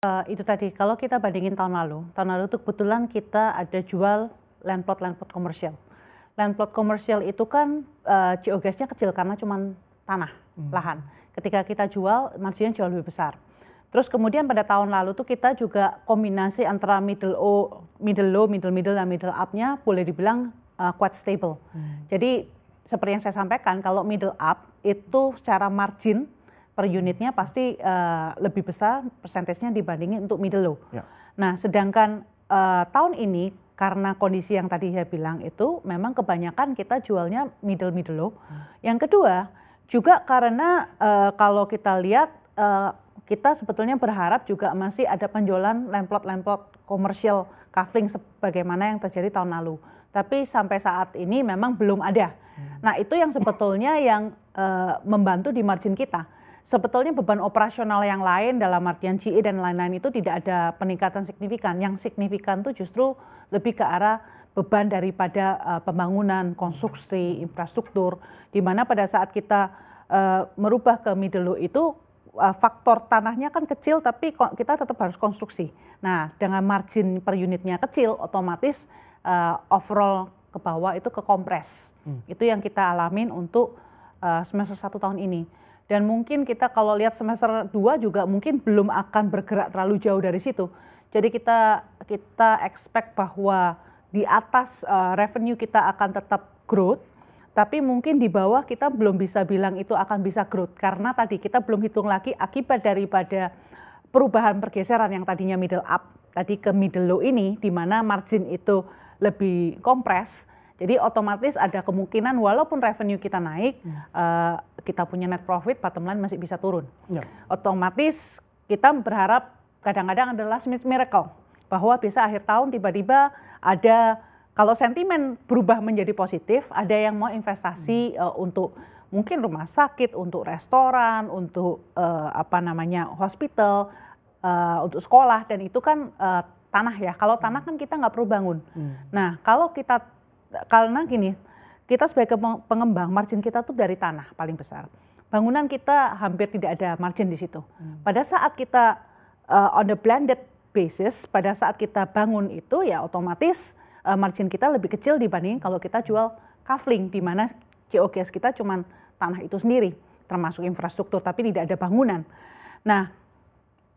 Uh, itu tadi, kalau kita bandingin tahun lalu, tahun lalu itu kebetulan kita ada jual land plot land plot komersial. Land plot komersial itu kan uh, geogasnya kecil karena cuma tanah, hmm. lahan. Ketika kita jual, marginnya jual lebih besar. Terus kemudian pada tahun lalu tuh kita juga kombinasi antara middle O, middle low, middle middle dan middle up-nya boleh dibilang uh, quite stable. Hmm. Jadi seperti yang saya sampaikan, kalau middle up itu secara margin per unitnya pasti uh, lebih besar persentasenya dibandingin untuk middle low. Ya. Nah, sedangkan uh, tahun ini karena kondisi yang tadi saya bilang itu memang kebanyakan kita jualnya middle middle low. Hmm. Yang kedua juga karena uh, kalau kita lihat uh, kita sebetulnya berharap juga masih ada penjualan lemplot-lemplot komersial kafling sebagaimana yang terjadi tahun lalu. Tapi sampai saat ini memang belum ada. Hmm. Nah itu yang sebetulnya yang uh, membantu di margin kita sebetulnya beban operasional yang lain dalam artian CI e dan lain-lain itu tidak ada peningkatan signifikan. Yang signifikan itu justru lebih ke arah beban daripada uh, pembangunan, konstruksi, infrastruktur, di mana pada saat kita uh, merubah ke middle low itu uh, faktor tanahnya kan kecil tapi kita tetap harus konstruksi. Nah, dengan margin per unitnya kecil otomatis uh, overall ke bawah itu ke kompres. Hmm. Itu yang kita alamin untuk uh, semester satu tahun ini. Dan mungkin kita kalau lihat semester 2 juga mungkin belum akan bergerak terlalu jauh dari situ. Jadi kita kita expect bahwa di atas uh, revenue kita akan tetap growth, tapi mungkin di bawah kita belum bisa bilang itu akan bisa growth karena tadi kita belum hitung lagi akibat daripada perubahan pergeseran yang tadinya middle up tadi ke middle low ini di mana margin itu lebih kompres jadi otomatis ada kemungkinan walaupun revenue kita naik, hmm. uh, kita punya net profit, bottom line masih bisa turun. Ya. Otomatis kita berharap kadang-kadang ada last minute miracle. Bahwa bisa akhir tahun tiba-tiba ada, kalau sentimen berubah menjadi positif, ada yang mau investasi hmm. uh, untuk mungkin rumah sakit, untuk restoran, untuk uh, apa namanya hospital, uh, untuk sekolah, dan itu kan uh, tanah ya. Kalau tanah hmm. kan kita nggak perlu bangun. Hmm. Nah kalau kita karena gini, kita sebagai pengembang margin kita tuh dari tanah paling besar. Bangunan kita hampir tidak ada margin di situ. Hmm. Pada saat kita uh, on the blended basis, pada saat kita bangun itu ya otomatis uh, margin kita lebih kecil dibanding kalau kita jual kafling di mana COGS kita cuma tanah itu sendiri, termasuk infrastruktur tapi tidak ada bangunan. Nah,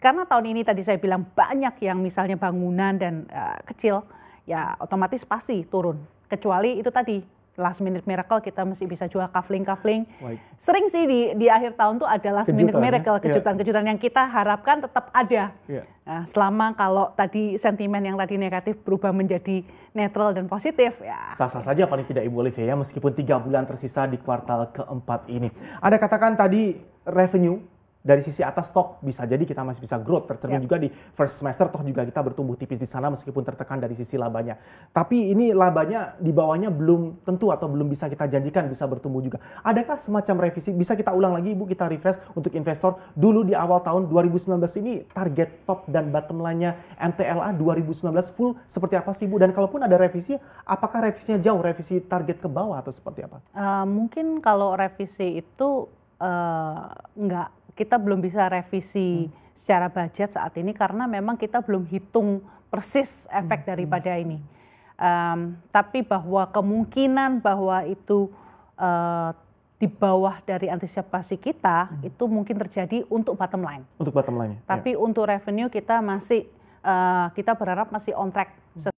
karena tahun ini tadi saya bilang banyak yang misalnya bangunan dan uh, kecil, ya otomatis pasti turun kecuali itu tadi last minute miracle kita mesti bisa jual kafling kafling Sering sih di di akhir tahun tuh ada last kejutan, minute ya? miracle iya. kejutan-kejutan yeah. yang kita harapkan tetap ada. Yeah. Nah, selama kalau tadi sentimen yang tadi negatif berubah menjadi netral dan positif ya. Sah-sah saja paling tidak Ibu Olivia ya meskipun tiga bulan tersisa di kuartal keempat ini. ada katakan tadi revenue dari sisi atas toh bisa jadi kita masih bisa growth tercermin yeah. juga di first semester toh juga kita bertumbuh tipis di sana meskipun tertekan dari sisi labanya. Tapi ini labanya di bawahnya belum tentu atau belum bisa kita janjikan bisa bertumbuh juga. Adakah semacam revisi bisa kita ulang lagi Ibu kita refresh untuk investor dulu di awal tahun 2019 ini target top dan bottom line-nya MTLA 2019 full seperti apa sih Ibu dan kalaupun ada revisi apakah revisinya jauh revisi target ke bawah atau seperti apa? Uh, mungkin kalau revisi itu uh, nggak kita belum bisa revisi hmm. secara budget saat ini karena memang kita belum hitung persis efek hmm. hmm. daripada ini. Um, tapi bahwa kemungkinan bahwa itu uh, di bawah dari antisipasi kita hmm. itu mungkin terjadi untuk bottom line. Untuk bottom line. Tapi yeah. untuk revenue kita masih uh, kita berharap masih on track hmm.